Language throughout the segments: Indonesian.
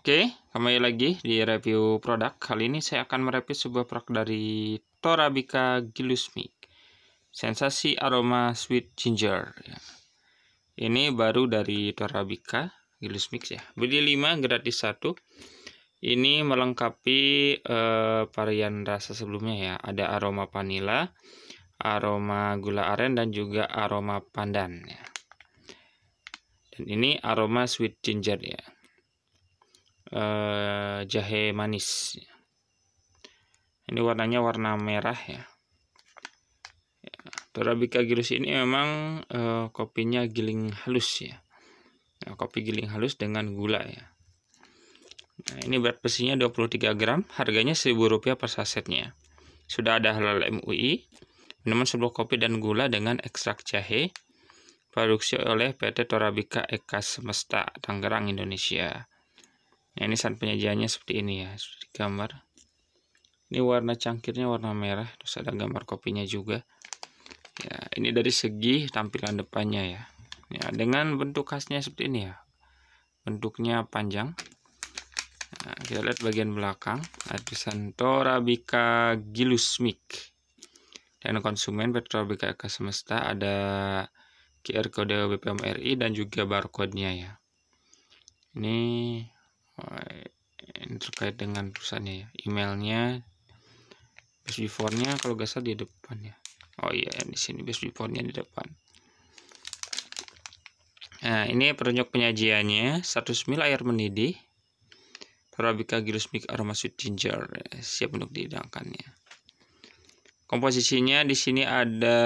Oke, kembali lagi di review produk. Kali ini saya akan mereview sebuah produk dari Torabika Gilusmic. Sensasi aroma sweet ginger. Ya. Ini baru dari Torabika Gilusmic ya. Beli 5 gratis 1. Ini melengkapi uh, varian rasa sebelumnya ya. Ada aroma vanila, aroma gula aren dan juga aroma pandan ya. Dan ini aroma sweet ginger ya Eh, jahe manis ini warnanya warna merah ya Arabica gilus ini memang eh, kopinya giling halus ya nah, kopi giling halus dengan gula ya nah, ini berat besinya 23 gram harganya 1000 rupiah per sasetnya sudah ada halal MUI minuman sebuah kopi dan gula dengan ekstrak jahe produksi oleh PT Torabika Eka Semesta Tangerang Indonesia Nah, ini saat penyajiannya seperti ini ya, seperti gambar. Ini warna cangkirnya warna merah, terus ada gambar kopinya juga. Ya, ini dari segi tampilan depannya ya. Ya, dengan bentuk khasnya seperti ini ya. Bentuknya panjang. Nah, kita lihat bagian belakang, ada tulisan Torabika gilusmic. Dan konsumen Petrobika Eka Semesta ada QR kode BPOM RI dan juga barcode-nya ya. Ini ini eh, terkait dengan perusahaannya ya emailnya best before nya kalau gak salah di depan ya oh iya di sini best before nya di depan nah ini penunjuk penyajiannya 100 ml air mendidih Arabica gyrosmic aroma sweet ginger eh, siap untuk dihidangkannya komposisinya di sini ada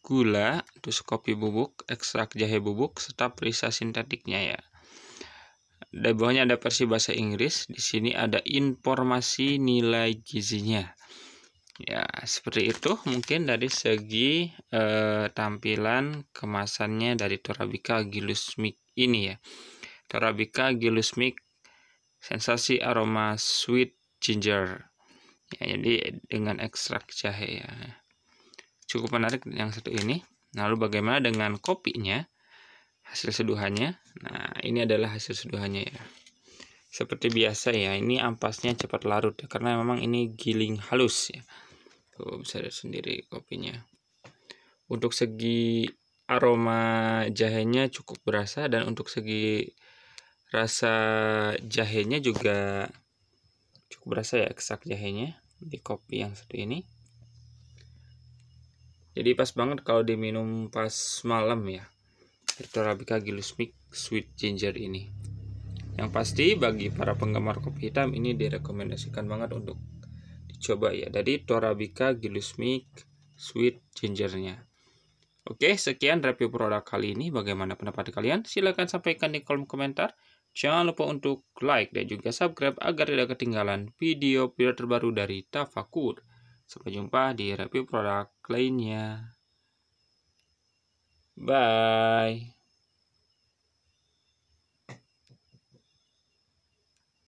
gula, terus kopi bubuk, ekstrak jahe bubuk, serta perisa sintetiknya ya. Di bawahnya ada versi bahasa Inggris. Di sini ada informasi nilai gizinya. Ya, seperti itu mungkin dari segi eh, tampilan kemasannya dari Torabika gilusmic ini ya. Torabika gilusmic sensasi aroma sweet ginger. Ya, jadi dengan ekstrak jahe ya. Cukup menarik yang satu ini. Lalu bagaimana dengan kopinya? hasil seduhannya. Nah, ini adalah hasil seduhannya ya. Seperti biasa ya, ini ampasnya cepat larut ya, karena memang ini giling halus ya. Tuh, bisa lihat sendiri kopinya. Untuk segi aroma jahenya cukup berasa dan untuk segi rasa jahenya juga cukup berasa ya kesak jahenya di kopi yang satu ini. Jadi pas banget kalau diminum pas malam ya Espresso Arabica Mix Sweet Ginger ini. Yang pasti bagi para penggemar kopi hitam ini direkomendasikan banget untuk dicoba ya. Dari Torabika Mix Sweet Gingernya. Oke, sekian review produk kali ini. Bagaimana pendapat kalian? Silahkan sampaikan di kolom komentar. Jangan lupa untuk like dan juga subscribe agar tidak ketinggalan video-video terbaru dari Tafakur. Sampai jumpa di review produk lainnya. Bye.